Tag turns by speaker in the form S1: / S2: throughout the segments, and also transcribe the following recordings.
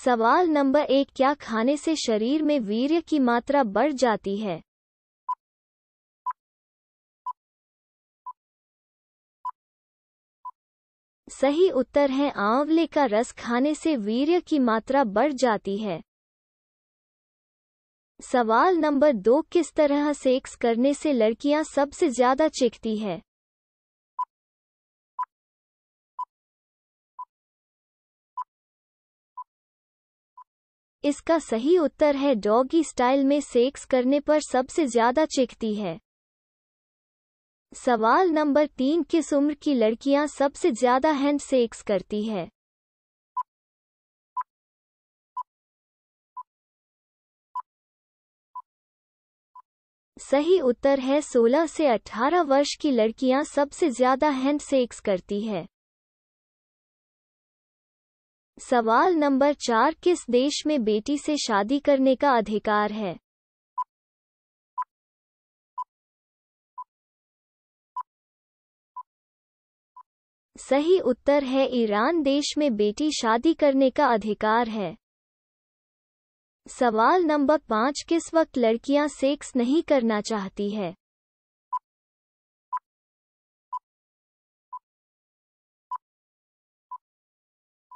S1: सवाल नंबर एक क्या खाने से शरीर में वीर्य की मात्रा बढ़ जाती है सही उत्तर है आंवले का रस खाने से वीर्य की मात्रा बढ़ जाती है सवाल नंबर दो किस तरह सेक्स करने से लड़कियां सबसे ज्यादा चिखती है इसका सही उत्तर है डॉगी स्टाइल में सेक्स करने पर सबसे ज्यादा चिखती है सवाल नंबर तीन किस उम्र की लड़कियां सबसे ज्यादा हैंड सेक्स करती है सही उत्तर है 16 से 18 वर्ष की लड़कियां सबसे ज्यादा हैंड सेक्स करती है सवाल नंबर चार किस देश में बेटी से शादी करने का अधिकार है सही उत्तर है ईरान देश में बेटी शादी करने का अधिकार है सवाल नंबर पाँच किस वक्त लड़कियां सेक्स नहीं करना चाहती है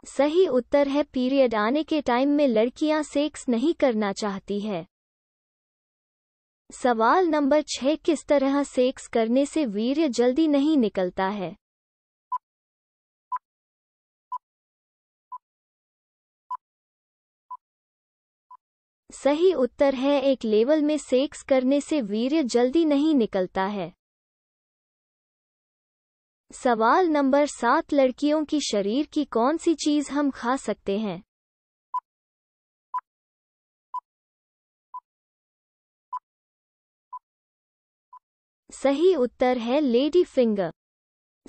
S1: सही उत्तर है पीरियड आने के टाइम में लड़कियां सेक्स नहीं करना चाहती है सवाल नंबर छह किस तरह सेक्स करने से वीर्य जल्दी नहीं निकलता है सही उत्तर है एक लेवल में सेक्स करने से वीर्य जल्दी नहीं निकलता है सवाल नंबर सात लड़कियों की शरीर की कौन सी चीज हम खा सकते हैं सही उत्तर है लेडी फिंगर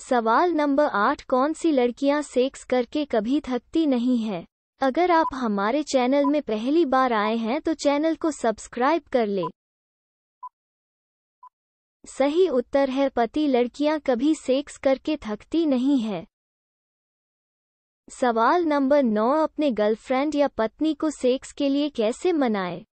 S1: सवाल नंबर आठ कौन सी लड़कियां सेक्स करके कभी थकती नहीं है अगर आप हमारे चैनल में पहली बार आए हैं तो चैनल को सब्सक्राइब कर ले सही उत्तर है पति लड़कियां कभी सेक्स करके थकती नहीं है सवाल नंबर नौ अपने गर्लफ्रेंड या पत्नी को सेक्स के लिए कैसे मनाए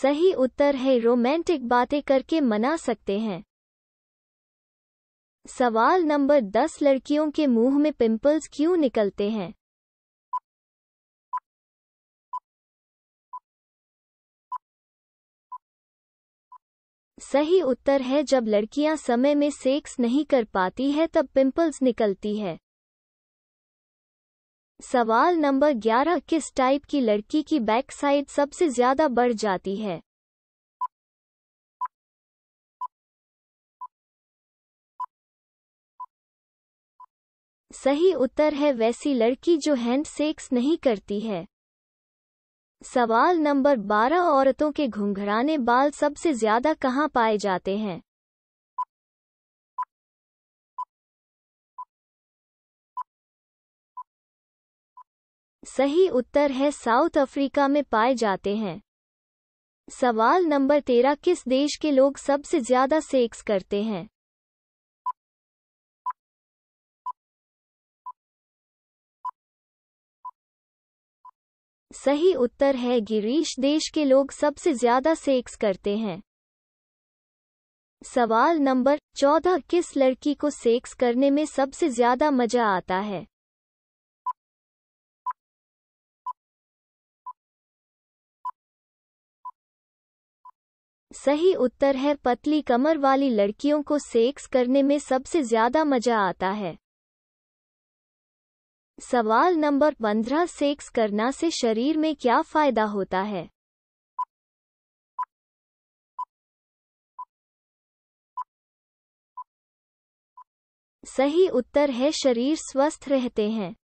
S1: सही उत्तर है रोमांटिक बातें करके मना सकते हैं सवाल नंबर दस लड़कियों के मुंह में पिंपल्स क्यों निकलते हैं सही उत्तर है जब लड़कियां समय में सेक्स नहीं कर पाती है तब पिंपल्स निकलती है सवाल नंबर 11 किस टाइप की लड़की की बैक साइड सबसे ज्यादा बढ़ जाती है सही उत्तर है वैसी लड़की जो हैंड सेक्स नहीं करती है सवाल नंबर 12 औरतों के घुंघराने बाल सबसे ज्यादा कहाँ पाए जाते हैं सही उत्तर है साउथ अफ्रीका में पाए जाते हैं सवाल नंबर 13 किस देश के लोग सबसे ज्यादा सेक्स करते हैं सही उत्तर है गिरीश देश के लोग सबसे ज्यादा सेक्स करते हैं सवाल नंबर चौदह किस लड़की को सेक्स करने में सबसे ज्यादा मजा आता है सही उत्तर है पतली कमर वाली लड़कियों को सेक्स करने में सबसे ज्यादा मजा आता है सवाल नंबर पंद्रह सेक्स करना से शरीर में क्या फायदा होता है सही उत्तर है शरीर स्वस्थ रहते हैं